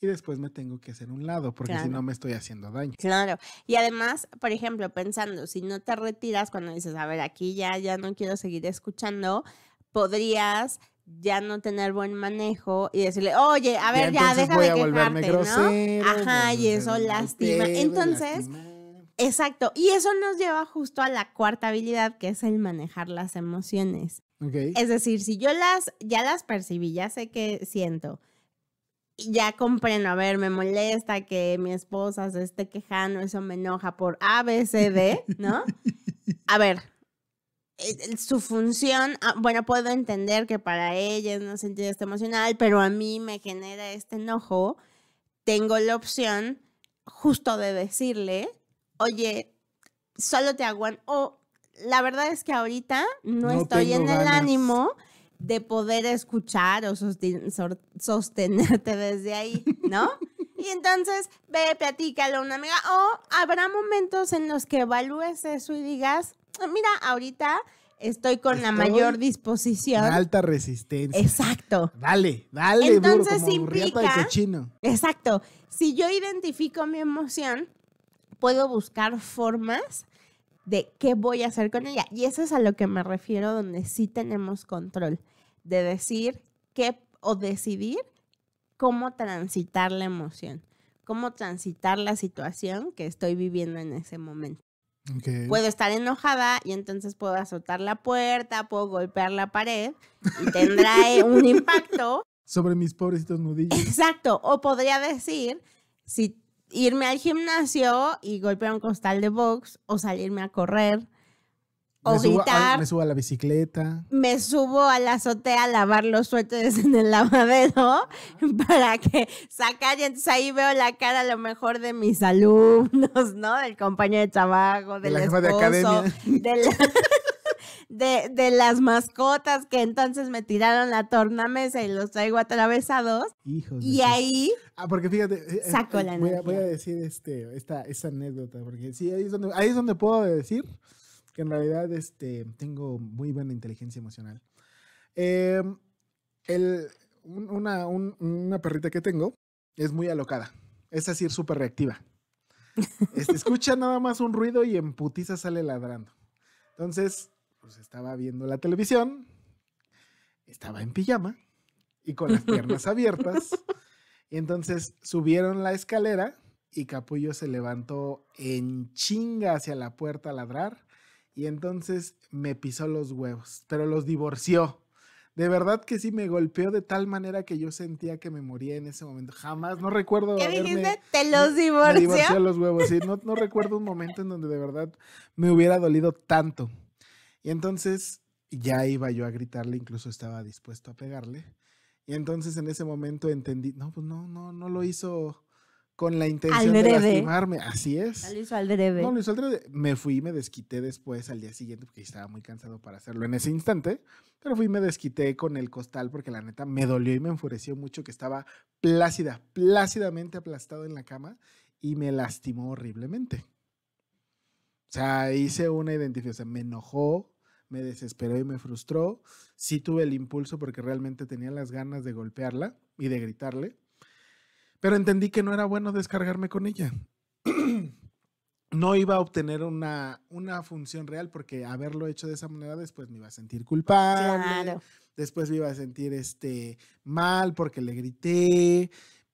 y después me tengo que hacer un lado, porque si no me estoy haciendo daño. Claro. Y además, por ejemplo, pensando, si no te retiras cuando dices, a ver, aquí ya, ya no quiero seguir escuchando, podrías ya no tener buen manejo y decirle, oye, a ver, ya, déjame quejarte, ¿no? Ajá, y eso lastima. Entonces, exacto. Y eso nos lleva justo a la cuarta habilidad, que es el manejar las emociones. Es decir, si yo las, ya las percibí, ya sé que siento, ya comprendo, a ver, me molesta que mi esposa se esté quejando, eso me enoja por A, B, C, D, ¿no? <laughs> A ver, eh, eh, su función, ah, bueno, puedo entender que para ella es un sentido emocional, pero a mí me genera este enojo, tengo la opción justo de decirle, oye, solo te aguanto, o la verdad es que ahorita no, estoy en el ánimo de poder escuchar o sostenerte desde ahí, ¿no? <laughs> Y entonces ve, platícalo a una amiga, o habrá momentos en los que evalúes eso y digas, mira, ahorita estoy con la mayor disposición. Alta resistencia. Exacto. Dale, dale. Entonces implica. Exacto. Si yo identifico mi emoción, puedo buscar formas de qué voy a hacer con ella. Y eso es a lo que me refiero donde sí tenemos control de decir qué o decidir cómo transitar la emoción, cómo transitar la situación que estoy viviendo en ese momento. Puedo estar enojada y entonces puedo azotar la puerta, puedo golpear la pared y tendrá <laughs> un impacto. Sobre mis pobrecitos nudillos. Exacto. O podría decir, si irme al gimnasio y golpear un costal de box o salirme a correr me Subo a, la bicicleta. Me subo a la azotea a lavar los suéteres en el lavadero <laughs> para que sacar. Y entonces ahí veo la cara a lo mejor de mis alumnos, ¿no? Del compañero de trabajo, del de la esposo, <laughs> de academia. De las mascotas que entonces me tiraron la tornamesa y los traigo atravesados. Hijos. Y ahí. Ah, porque fíjate. Eh, eh, saco eh, la voy voy a, decir este, esta, anécdota, porque sí, ahí es, donde, ahí es donde puedo decir que en realidad este, tengo muy buena inteligencia emocional. Em, una, perrita que tengo es muy alocada, es decir, súper reactiva. <laughs> Este, escucha nada más un ruido y en putiza sale ladrando. Entonces, pues estaba viendo la televisión, estaba en pijama y con las piernas <laughs> abiertas. Y entonces subieron la escalera y Capullo se levantó en chinga hacia la puerta a ladrar. Y entonces me pisó los huevos, pero los divorció. De verdad que sí me golpeó de tal manera que yo sentía que me moría en ese momento. Jamás, no recuerdo. ¿Qué dijiste? ¿Te los divorció? divorció los huevos, sí. No, no recuerdo un momento en donde de verdad me hubiera dolido tanto. Y entonces ya iba yo a gritarle, incluso estaba dispuesto a pegarle. Y entonces en ese momento entendí, no, pues no, no, no lo hizo con la intención de lastimarme. Así es. Lo No, Me fui y me desquité después al día siguiente porque estaba muy cansado para hacerlo en ese instante. Pero fui y me desquité con el costal porque la neta me dolió y me enfureció mucho que estaba plácida, plácidamente aplastado en la cama y me lastimó horriblemente. O sea, hice una identificación. Me enojó, me desesperó y me frustró. Sí tuve el impulso porque realmente tenía las ganas de golpearla y de gritarle pero entendí que no era bueno descargarme con ella. <clears throat> no iba a obtener una, una función real porque haberlo hecho de esa manera después me iba a sentir culpable. Después me iba a sentir este, mal porque le grité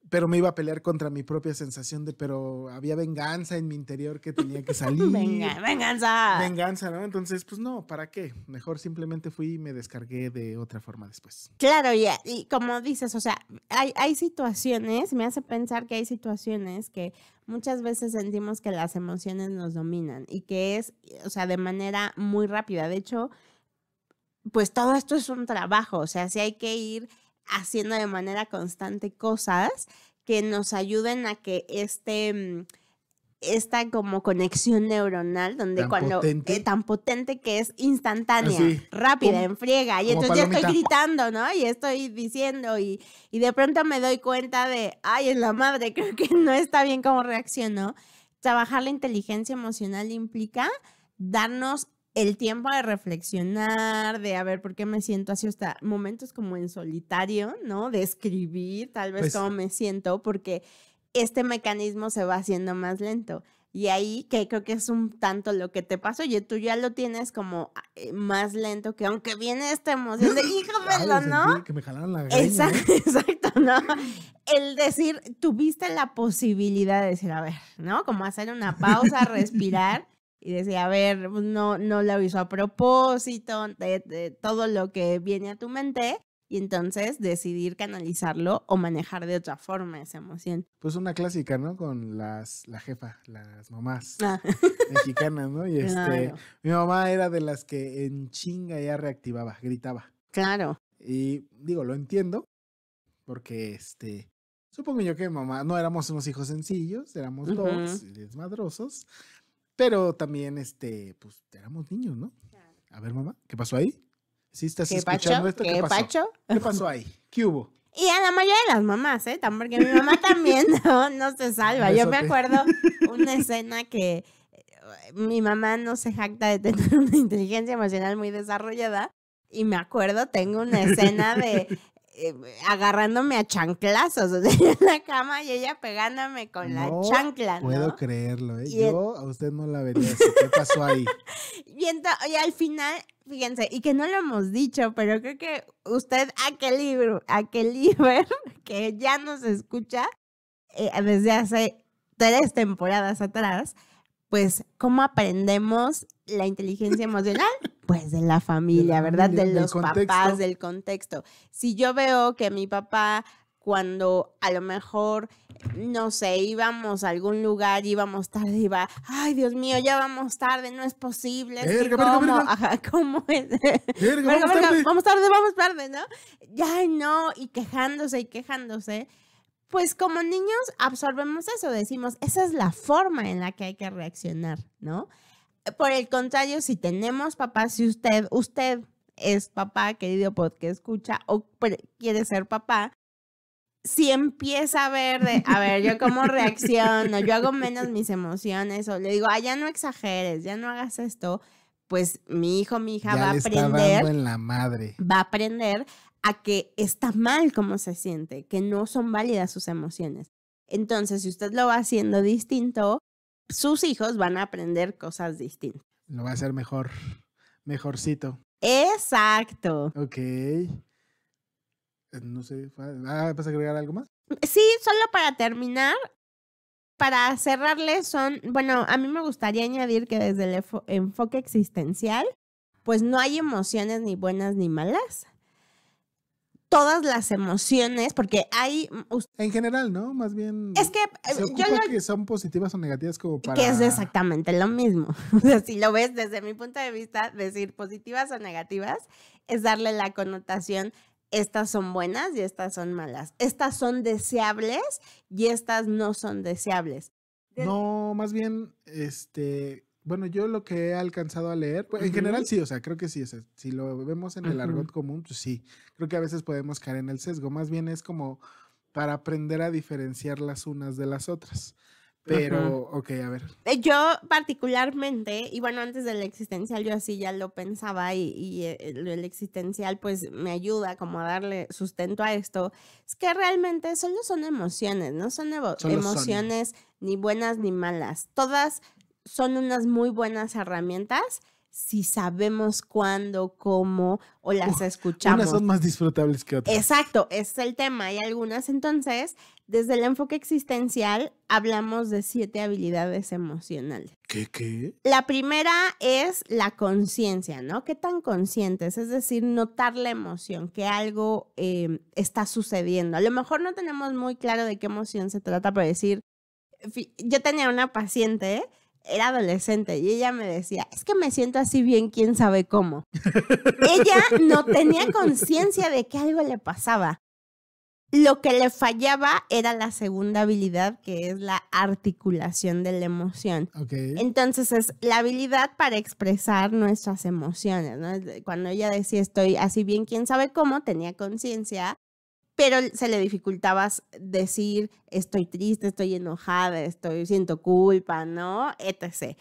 pero me iba a pelear contra mi propia sensación de, pero había venganza en mi interior que tenía que <laughs> salir. venganza. Venganza, ¿no? Entonces, pues no, ¿para qué? Mejor simplemente fui y me descargué de otra forma después. Claro, y, y como dices, o sea, hay, hay situaciones, me hace pensar que hay situaciones que muchas veces sentimos que las emociones nos dominan y que es, o sea, de manera muy rápida. De hecho, pues todo esto es un trabajo, o sea, si hay que ir haciendo de manera constante cosas que nos ayuden a que este mm, esta como conexión neuronal donde cuando eh, tan potente que es instantánea, rápida, en y entonces ya estoy gritando, ¿no? Y estoy diciendo y, y de pronto me doy cuenta de, ay, es la madre, <laughs> creo que no está bien cómo reaccionó. Trabajar la inteligencia emocional implica darnos el tiempo de reflexionar, de a ver por qué me siento así, hasta momentos como en solitario, ¿no? De escribir tal vez pues cómo me siento, porque este mecanismo se va haciendo más lento. Y ahí que creo que es un tanto lo que te pasó, oye, tú ya lo tienes como ah, eh, más lento que aunque viene esta emoción de <laughs> híjamelo, ¿no? Que me jalaron la <laughs> exacto, ¿no? El decir, tuviste la posibilidad de decir, a ver, ¿no? Como hacer una pausa, respirar y decía, a ver, pues, no, no lo hizo a propósito, de, todo lo que viene a tu mente, y entonces decidir canalizarlo o manejar de otra forma esa emoción. Pues una clásica, ¿no? Con las, la jefa, las mamás ah. <laughs> mexicanas, ¿no? Y este, mi mamá era de las que en chinga ya reactivaba, gritaba. Claro. Y digo, lo entiendo, porque este, supongo yo que mamá, no éramos unos hijos sencillos, éramos dos desmadrosos, pero también, este, pues éramos niños, ¿no? A ver, mamá, ¿qué pasó ahí? ¿Sí estás escuchando esto? ¿Qué, pasó? ¿Qué pasó ahí? ¿Qué hubo? Y a la mayoría de las mamás, ¿eh? Porque mi mamá también <laughs> no, no se salva. Yo me acuerdo <laughs> una escena que eh, mi mamá no se jacta de tener <laughs> una inteligencia emocional muy desarrollada. Y me acuerdo, tengo una escena de eh, agarrándome a chanclazos, <laughs> o en la cama y ella pegándome con la chancla. ¿no? Puedo creerlo, ¿eh? Yo a usted no la vería así. ¿Qué pasó ahí? <laughs> y, al final, fíjense, y que no lo hemos dicho, pero creo que usted, aquel libro, aquel libro, <laughs> que ya nos escucha eh, desde hace tres temporadas atrás, pues, ¿cómo aprendemos la inteligencia emocional? Pues, de la familia, ¿verdad? de los papás, del contexto. Si yo veo que mi papá cuando a lo mejor, no sé, íbamos a algún lugar, íbamos tarde, iba, ay Dios mío, ya vamos tarde, no es posible. Ajá, ¿cómo es? vamos, tarde. vamos tarde, vamos tarde, ¿no? Ya no, y quejándose y quejándose. Pues como niños absorbemos eso, decimos, esa es la forma en la que hay que reaccionar, ¿no? Por el contrario, si tenemos papás, si usted, usted es papá, querido porque escucha, o quiere ser papá, si empieza a ver a ver, yo cómo <laughs> reacciono, yo hago menos mis emociones, o le digo, ah, ya no exageres, ya no hagas esto, pues mi hijo, mi hija va a aprender. En la madre. Va a aprender a que está mal cómo se siente, que no son válidas sus emociones. Entonces, si usted lo va haciendo distinto, sus hijos van a aprender cosas distintas. Lo va a hacer mejor, mejorcito. Exacto. Ok. Eh, no sé, ah, ¿vas a agregar algo más? Sí, solo para terminar, para cerrarle son, bueno, a mí me gustaría añadir que desde el enfoque existencial, pues no hay emociones ni buenas ni malas, todas las emociones, porque hay... En general, ¿no? Más bien... Es que eh, yo que son positivas o negativas como para... Que es exactamente lo mismo. <laughs> O sea, si lo ves desde mi punto de vista, decir positivas o negativas es darle la connotación, estas son buenas y estas son malas. Estas son deseables y estas no son deseables. No, más bien, este, bueno, yo lo que he alcanzado a leer, pues, en general sí, o sea, creo que sí, si lo vemos en el argot común, pues sí, creo que a veces podemos caer en el sesgo, más bien es como para aprender a diferenciar las unas de las otras. Pero, ok, a ver. Eh, yo particularmente, y bueno, antes del existencial yo así ya lo pensaba y, eh, eh, el, existencial pues me ayuda como a darle sustento a esto, es que realmente solo son emociones, no son, emociones ni buenas ni malas, todas son unas muy buenas herramientas si sabemos cuándo, cómo o las escuchamos. Unas son más disfrutables que otras. Exacto, es el tema. Hay algunas entonces, desde el enfoque existencial, hablamos de siete habilidades emocionales. ¿Qué qué? La primera es la conciencia, ¿no? ¿Qué tan conscientes? Es decir, notar la emoción, que algo eh, está sucediendo. A lo mejor no tenemos muy claro de qué emoción se trata, pero decir, yo tenía una paciente era adolescente y ella me decía, es que me siento así bien, quién sabe cómo. ella no tenía conciencia de que algo le pasaba. Lo que le fallaba era la segunda habilidad, que es la articulación de la emoción. Entonces es la habilidad para expresar nuestras emociones. Cuando ella decía estoy así bien, quién sabe cómo, tenía conciencia pero se le dificultaba decir estoy triste, estoy enojada, estoy siento culpa, ¿no? etc.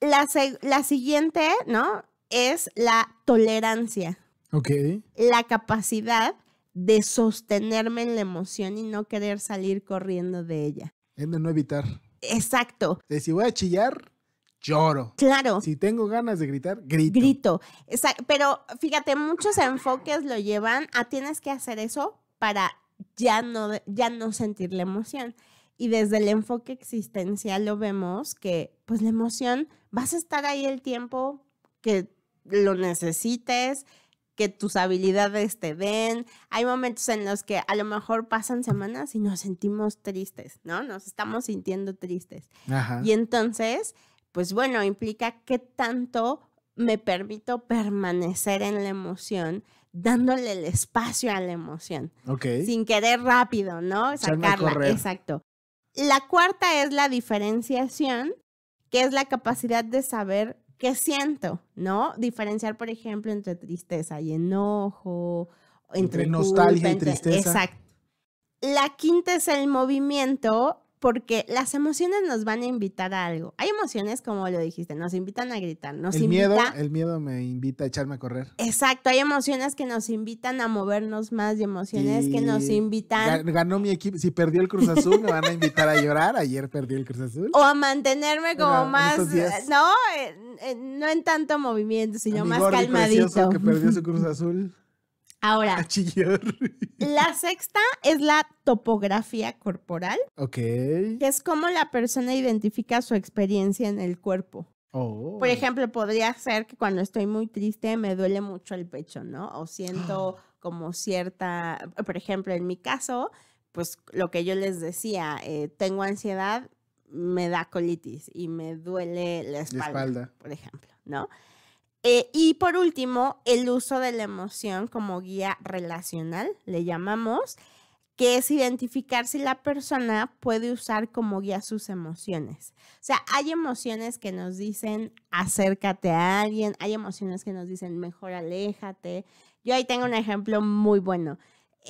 La, la siguiente, ¿no? Es la tolerancia. Ok. La capacidad de sostenerme en la emoción y no querer salir corriendo de ella. Es de no evitar. Exacto. si voy a chillar, lloro. Claro. Si tengo ganas de gritar, grito. Grito. Pero fíjate, muchos enfoques lo llevan a tienes que hacer eso para ya no, ya no sentir la emoción. Y desde el enfoque existencial lo vemos que pues la emoción, vas a estar ahí el tiempo que lo necesites, que tus habilidades te den. Hay momentos en los que a lo mejor pasan semanas y nos sentimos tristes, ¿no? Nos estamos sintiendo tristes. Y entonces, pues bueno, implica qué tanto me permito permanecer en la emoción dándole el espacio a la emoción. Ok. Sin querer rápido, ¿no? Sacarla. Exacto. La cuarta es la diferenciación, que es la capacidad de saber qué siento, ¿no? Diferenciar, por ejemplo, entre tristeza y enojo, entre, nostalgia y tristeza. Exacto. La quinta es el movimiento porque las emociones nos van a invitar a algo. Hay emociones, como lo dijiste, nos invitan a gritar, nos el Miedo, el miedo me invita a echarme a correr. Exacto, hay emociones que nos invitan a movernos más y emociones que nos invitan... Ganó mi equipo, si perdió el Cruz Azul, me van a invitar a llorar, ayer perdí el Cruz Azul. O a mantenerme como más, eh, no, no en tanto movimiento, sino más calmadito. que perdió su Cruz <laughs> Azul. Ahora, ah, la sexta es la topografía corporal. Ok. Que es como la persona identifica su experiencia en el cuerpo. Oh. Por ejemplo, podría ser que cuando estoy muy triste me duele mucho el pecho, ¿no? O siento <gasps> como cierta, por ejemplo, en mi caso, pues lo que yo les decía, eh, tengo ansiedad, me da colitis y me duele la espalda. por ejemplo, ¿no? Eh, y por último, el uso de la emoción como guía relacional, le llamamos, que es identificar si la persona puede usar como guía sus emociones. O sea, hay emociones que nos dicen acércate a alguien, hay emociones que nos dicen mejor aléjate. Yo ahí tengo un ejemplo muy bueno.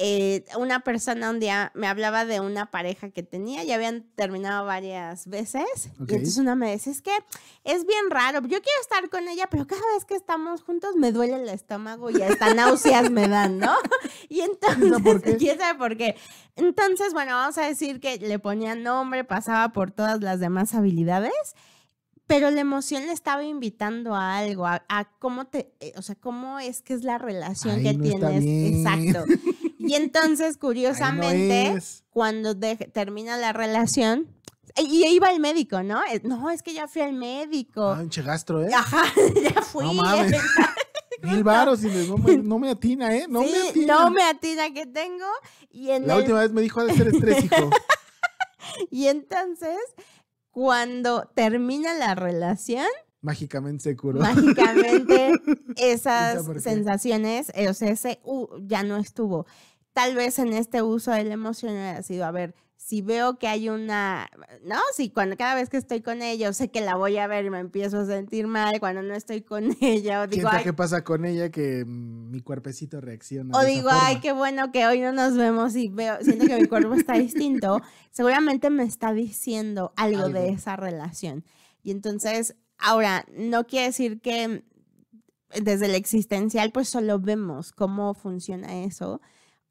Eh, una persona un día me hablaba de una pareja que tenía, ya habían terminado varias veces. Y entonces una me decía, es que es bien raro, yo quiero estar con ella, pero cada vez que estamos juntos me duele el estómago y hasta náuseas me dan, ¿no? <laughs> Y entonces, ¿No <laughs> por qué? Entonces, bueno, vamos a decir que le ponía nombre, pasaba por todas las demás habilidades pero la emoción le estaba invitando a algo, a, cómo te, eh, o sea, cómo es que es la relación que tienes. Exacto. <laughs> Y entonces, curiosamente, cuando termina la relación, e, y iba al médico, ¿no? Eh, no, es que ya fui al médico. Ah, gastro, ¿eh? Ajá, <laughs> ya fui. No mames. <laughs> Mil varos y no, me, atina, ¿eh? No me atina. No me atina que tengo. la última vez me dijo, de ser estrés, hijo. <laughs> y entonces, cuando termina la relación, Mágicamente se curó. Mágicamente <laughs> esas sensaciones, eh, o sea, ese uh, ya no estuvo. Tal vez en este uso la emoción ha sido, a ver, si veo que hay una, no, si cuando cada vez que estoy con ella, sé que la voy a ver y me empiezo a sentir mal cuando no estoy con <laughs> ella, o digo, qué pasa con ella que mi cuerpecito reacciona. O digo, ay, qué bueno que hoy no nos vemos y veo, siento que mi cuerpo está distinto, <laughs> seguramente me está diciendo algo, de esa relación. Y entonces Ahora, no quiere decir que eh, desde el existencial pues solo vemos cómo funciona eso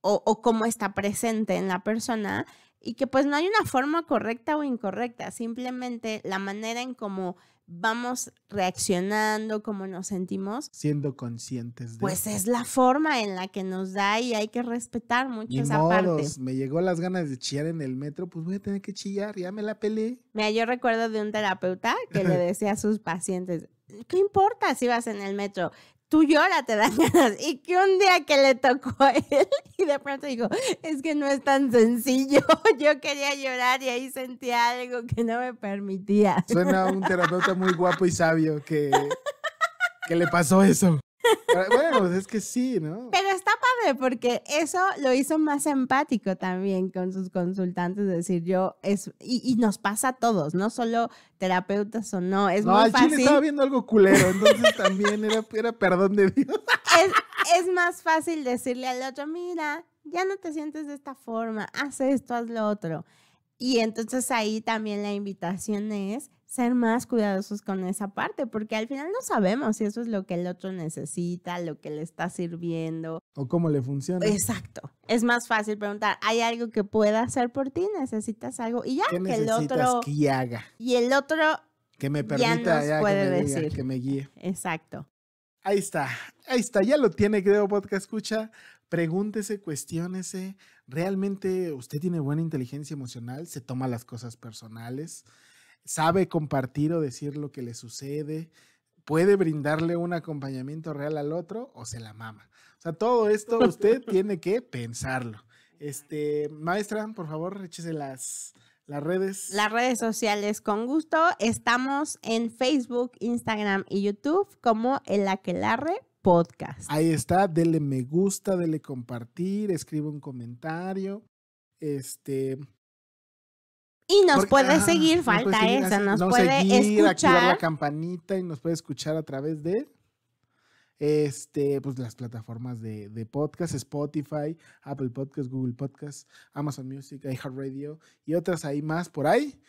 o, o cómo está presente en la persona y que pues no hay una forma correcta o incorrecta, simplemente la manera en cómo vamos reaccionando, como nos sentimos. Siendo conscientes de Pues es la forma en la que nos da y hay que respetar mucho esa parte. Me llegó las ganas de chillar en el metro, pues voy a tener que chillar, ya me la pelé. Mira, yo recuerdo de un terapeuta que le <laughs> decía a sus pacientes, ¿qué importa si vas en el metro? tú llora, te dañas ganas. Y que un día que le tocó a él <laughs> y de pronto dijo, es que no es tan sencillo, <laughs> yo quería llorar y ahí sentí algo que no me permitía. Suena un terapeuta muy guapo y sabio que, que le pasó eso bueno, pues, es que sí, ¿no? Pero está padre porque eso lo hizo más empático también con sus consultantes, decir, yo es y, nos pasa a todos, no solo terapeutas o no, es muy fácil. estaba viendo algo culero, entonces también era, perdón de Dios. Es, es más fácil decirle al otro, mira, ya no te sientes de esta forma, haz esto, haz lo otro. Y entonces ahí también la invitación es ser más cuidadosos con esa parte, porque al final no sabemos si eso es lo que el otro necesita, lo que le está sirviendo. O cómo le funciona. Exacto. Es más fácil preguntar, ¿hay algo que pueda hacer por ti? ¿Necesitas algo? Y ya que el otro... Que haga? Y el otro... Que me permita ya, que, me que me guíe. Exacto. Ahí está, ahí está, ya lo tiene, creo, podcast escucha. Pregúntese, cuestiónese. ¿Realmente usted tiene buena inteligencia emocional? ¿Se toma las cosas personales? sabe compartir o decir lo que le sucede, puede brindarle un acompañamiento real al otro o se la mama. O sea, todo esto usted <laughs> tiene que pensarlo. Este, maestra, por favor, échese las, las redes. Las redes sociales, con gusto. Estamos en Facebook, Instagram y YouTube como El Aquelarre Podcast. Ahí está, dele me gusta, dele compartir, escribe un comentario. Este, y nos puede seguir, falta esa, nos, puede seguir, escuchar. Activar la campanita y nos puede escuchar a través de este, pues las plataformas de, podcast, Spotify, Apple Podcasts, Google Podcasts, Amazon Music, iHeartRadio y otras ahí más por ahí.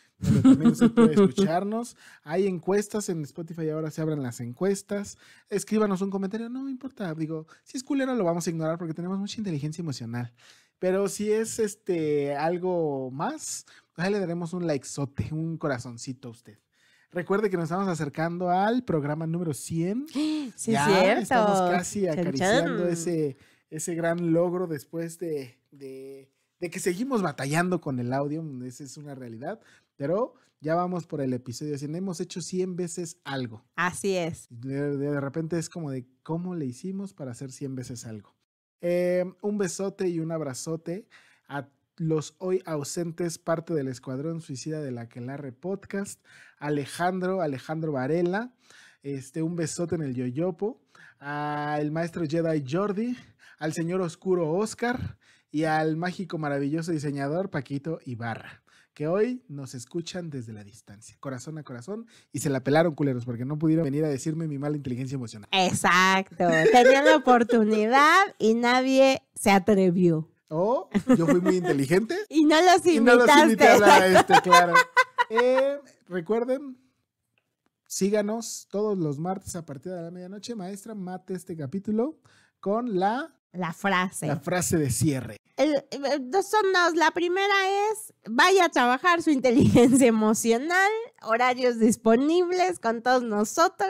también se puede escucharnos. Hay encuestas en Spotify, ahora se abren las encuestas. Escríbanos un comentario, no importa. Digo, si es culero lo vamos a ignorar porque tenemos mucha inteligencia emocional. Pero si es este algo más, Ahí le daremos un likezote, un corazoncito a usted. Recuerde que nos estamos acercando al programa número 100. <gasps> Sí, ya cierto. Estamos casi acariciando Ese, ese gran logro después de, que seguimos batallando con el audio. Esa es una realidad. Pero ya vamos por el episodio 100. Hemos hecho 100 veces algo. Así es. De, repente es como de cómo le hicimos para hacer 100 veces algo. Eh, un besote y un abrazote a los hoy ausentes, parte del Escuadrón Suicida de la Quelarre Podcast, Alejandro, Alejandro Varela, este, un besote en el Yoyopo, al maestro Jedi Jordi, al señor oscuro Oscar y al mágico maravilloso diseñador Paquito Ibarra, que hoy nos escuchan desde la distancia, corazón a corazón, y se la pelaron culeros porque no pudieron venir a decirme mi mala inteligencia emocional. Exacto, tenían la oportunidad y nadie se atrevió oh, yo fui muy inteligente. <laughs> y no los imitaste. no este, claro. Eh, recuerden, síganos todos los martes a partir de la medianoche. Maestra, mate este capítulo con la... La frase. La frase de cierre. Eh, dos son dos. La primera es, vaya a trabajar su <laughs> inteligencia emocional, horarios disponibles con todos nosotros.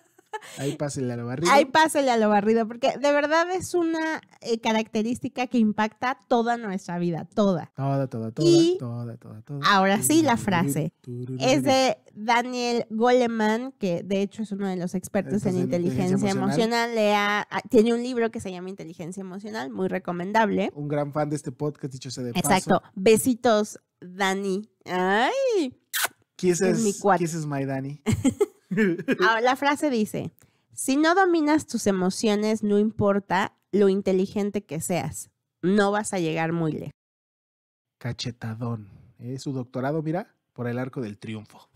<laughs> Ahí pásele a lo barrido. Ahí pásele a lo barrido, porque de verdad es una eh, característica que impacta toda nuestra vida, toda. Toda, toda, toda, toda, toda, toda, Ahora sí, la frase. Es de Daniel Goleman, que de hecho es uno de los expertos en inteligencia, emocional. Ah, tiene un libro que se llama Inteligencia Emocional, muy recomendable. Un gran fan de este podcast, dicho sea de paso. Exacto. Besitos, Dani. ¡Ay! ¿Quién es este mi kisses my Dani. <laughs> Ahora, la frase dice, si no dominas tus emociones, no importa lo inteligente que seas, no vas a llegar muy lejos. Cachetadón. ¿eh? Su doctorado, mira, por el arco del triunfo.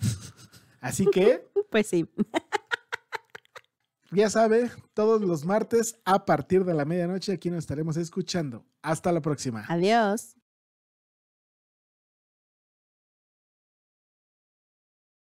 Así <laughs> que... pues sí. ya sabe, todos los martes a partir de la medianoche aquí nos estaremos escuchando. Hasta la próxima. Adiós.